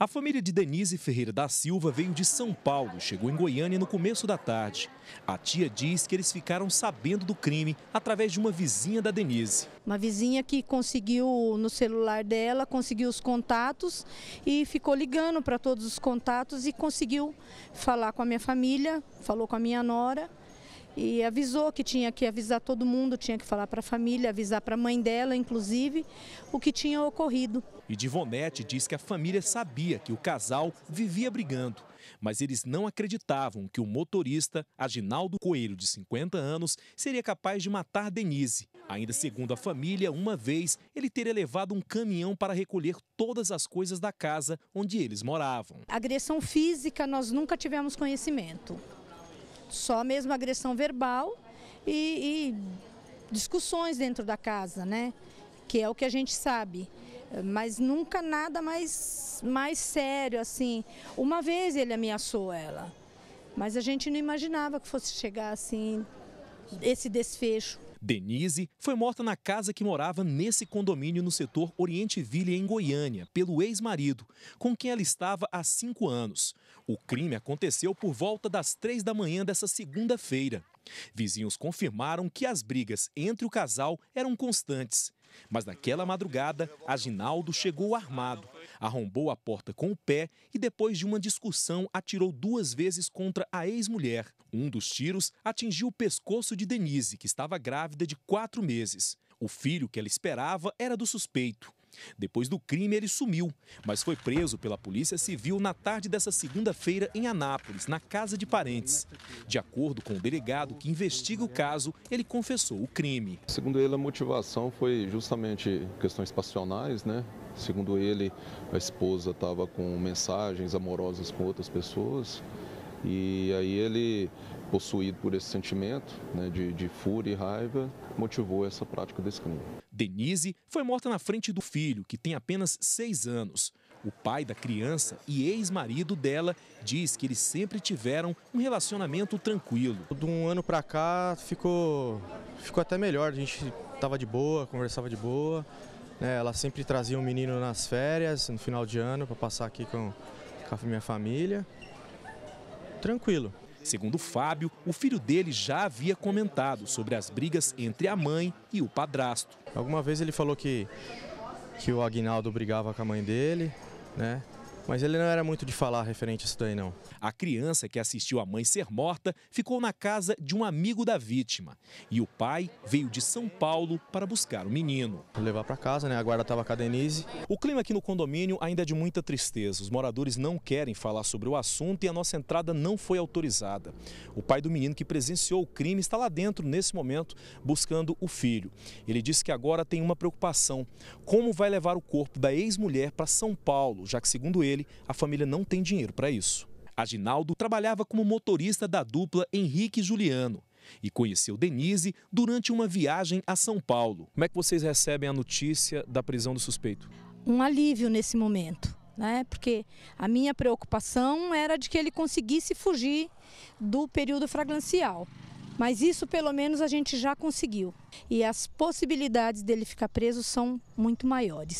A família de Denise Ferreira da Silva veio de São Paulo chegou em Goiânia no começo da tarde. A tia diz que eles ficaram sabendo do crime através de uma vizinha da Denise. Uma vizinha que conseguiu no celular dela, conseguiu os contatos e ficou ligando para todos os contatos e conseguiu falar com a minha família, falou com a minha nora e avisou que tinha que avisar todo mundo, tinha que falar para a família, avisar para a mãe dela, inclusive, o que tinha ocorrido. E Divonete diz que a família sabia que o casal vivia brigando, mas eles não acreditavam que o motorista, Aginaldo Coelho, de 50 anos, seria capaz de matar Denise. Ainda segundo a família, uma vez ele teria levado um caminhão para recolher todas as coisas da casa onde eles moravam. Agressão física nós nunca tivemos conhecimento só mesmo agressão verbal e, e discussões dentro da casa, né? Que é o que a gente sabe mas nunca nada mais, mais sério assim. Uma vez ele ameaçou ela, mas a gente não imaginava que fosse chegar assim esse desfecho. Denise foi morta na casa que morava nesse condomínio no setor Oriente Ville, em Goiânia, pelo ex-marido, com quem ela estava há cinco anos. O crime aconteceu por volta das três da manhã dessa segunda-feira. Vizinhos confirmaram que as brigas entre o casal eram constantes. Mas naquela madrugada, Aginaldo chegou armado arrombou a porta com o pé e, depois de uma discussão, atirou duas vezes contra a ex-mulher. Um dos tiros atingiu o pescoço de Denise, que estava grávida de quatro meses. O filho que ela esperava era do suspeito. Depois do crime, ele sumiu, mas foi preso pela Polícia Civil na tarde dessa segunda-feira em Anápolis, na casa de parentes. De acordo com o delegado que investiga o caso, ele confessou o crime. Segundo ele, a motivação foi justamente questões passionais, né? Segundo ele, a esposa estava com mensagens amorosas com outras pessoas. E aí ele, possuído por esse sentimento né, de, de fúria e raiva, motivou essa prática desse crime. Denise foi morta na frente do filho, que tem apenas seis anos. O pai da criança e ex-marido dela diz que eles sempre tiveram um relacionamento tranquilo. De um ano para cá ficou, ficou até melhor, a gente estava de boa, conversava de boa. Né, ela sempre trazia um menino nas férias, no final de ano, para passar aqui com, com a minha família. Tranquilo. Segundo Fábio, o filho dele já havia comentado sobre as brigas entre a mãe e o padrasto. Alguma vez ele falou que, que o Agnaldo brigava com a mãe dele, né? Mas ele não era muito de falar referente a isso daí, não. A criança que assistiu a mãe ser morta ficou na casa de um amigo da vítima. E o pai veio de São Paulo para buscar o menino. Vou levar para casa, né? A guarda estava com a Denise. O clima aqui no condomínio ainda é de muita tristeza. Os moradores não querem falar sobre o assunto e a nossa entrada não foi autorizada. O pai do menino que presenciou o crime está lá dentro, nesse momento, buscando o filho. Ele disse que agora tem uma preocupação. Como vai levar o corpo da ex-mulher para São Paulo, já que, segundo ele, dele, a família não tem dinheiro para isso. Aginaldo trabalhava como motorista da dupla Henrique e Juliano e conheceu Denise durante uma viagem a São Paulo. Como é que vocês recebem a notícia da prisão do suspeito? Um alívio nesse momento, né? Porque a minha preocupação era de que ele conseguisse fugir do período fragrancial. Mas isso pelo menos a gente já conseguiu. E as possibilidades dele ficar preso são muito maiores.